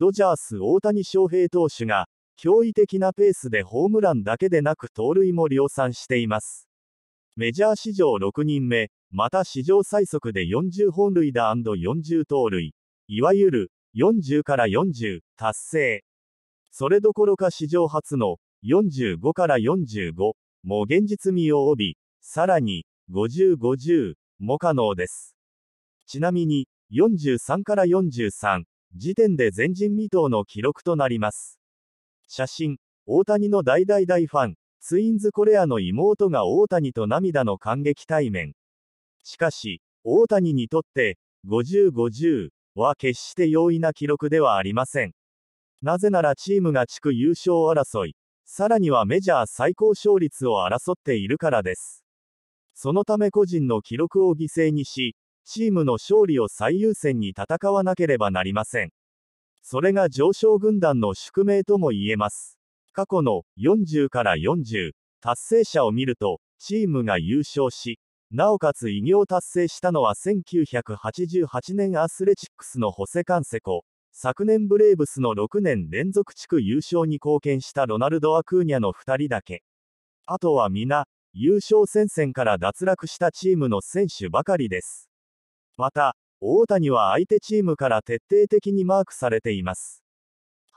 ドジャース大谷翔平投手が、驚異的なペースでホームランだけでなく盗塁も量産しています。メジャー史上6人目、また史上最速で40本塁打 &40 盗塁、いわゆる40から40達成。それどころか史上初の45から45も現実味を帯び、さらに5050も可能です。ちなみに43から43、時点で前人未到の記録となります。写真、大谷の大大大ファン、ツインズコレアの妹が大谷と涙の感激対面。しかし、大谷にとって、50-50は決して容易な記録ではありません。なぜならチームが地区優勝争い、さらにはメジャー最高勝率を争っているからです。そのため個人の記録を犠牲にし、チームの勝利を最優先に戦わなければなりません。それが上昇軍団の宿命とも言えます。過去の40から40達成者を見ると、チームが優勝し、なおかつ偉業を達成したのは1988年アスレチックスのホセカンセコ、昨年ブレーブスの6年連続地区優勝に貢献したロナルド・アクーニャの2人だけ。あとは皆、優勝戦線から脱落したチームの選手ばかりです。また、大谷は相手チームから徹底的にマークされています。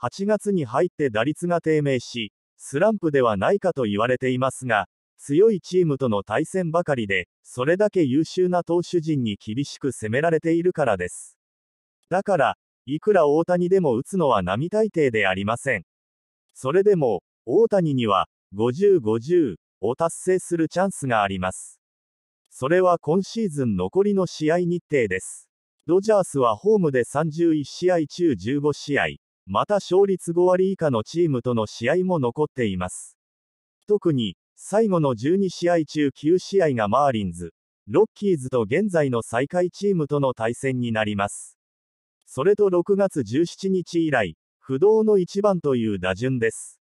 8月に入って打率が低迷し、スランプではないかと言われていますが、強いチームとの対戦ばかりで、それだけ優秀な投手陣に厳しく攻められているからです。だから、いくら大谷でも打つのは並大抵でありません。それでも、大谷には、50-50を達成するチャンスがあります。それは今シーズン残りの試合日程です。ドジャースはホームで31試合中15試合、また勝率5割以下のチームとの試合も残っています。特に、最後の12試合中9試合がマーリンズ、ロッキーズと現在の最下位チームとの対戦になります。それと6月17日以来、不動の1番という打順です。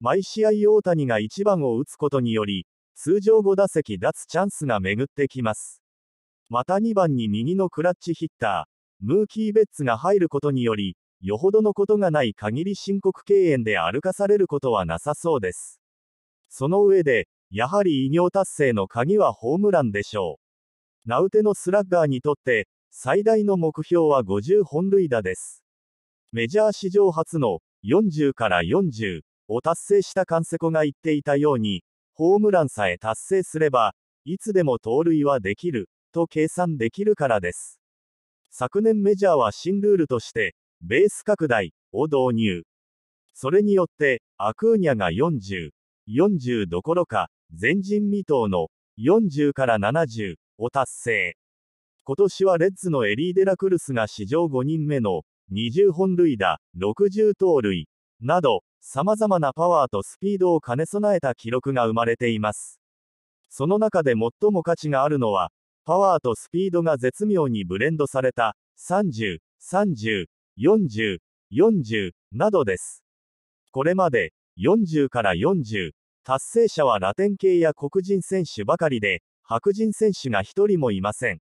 毎試合大谷が1番を打つことにより、通常5打席脱チャンスが巡ってきます。また2番に右のクラッチヒッター、ムーキー・ベッツが入ることにより、よほどのことがない限り申告敬遠で歩かされることはなさそうです。その上で、やはり偉業達成の鍵はホームランでしょう。ナウテのスラッガーにとって、最大の目標は50本塁打です。メジャー史上初の40から40を達成したカンセコが言っていたように、ホームランさえ達成すれば、いつでも盗塁はできる、と計算できるからです。昨年メジャーは新ルールとして、ベース拡大を導入。それによって、アクーニャが40、40どころか、前人未到の40から70を達成。今年はレッズのエリー・デラクルスが史上5人目の20本塁打、60盗塁など様々なパワーとスピードを兼ね備えた記録が生まれています。その中で最も価値があるのは、パワーとスピードが絶妙にブレンドされた、30、30、40、40などです。これまで、40から40、達成者はラテン系や黒人選手ばかりで、白人選手が一人もいません。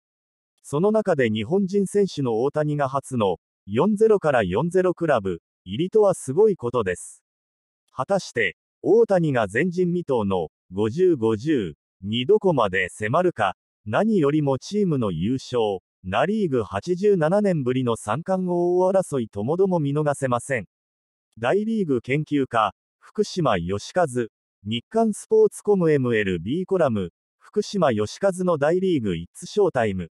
その中で日本人選手の大谷が初の、40から40クラブ、入りとはすごいことです。果たして、大谷が前人未到の50-50にどこまで迫るか、何よりもチームの優勝、ナリーグ87年ぶりの三冠王争いともども見逃せません。大リーグ研究家、福島義和、日刊スポーツコム MLB コラム、福島義和の大リーグイッツショータイム。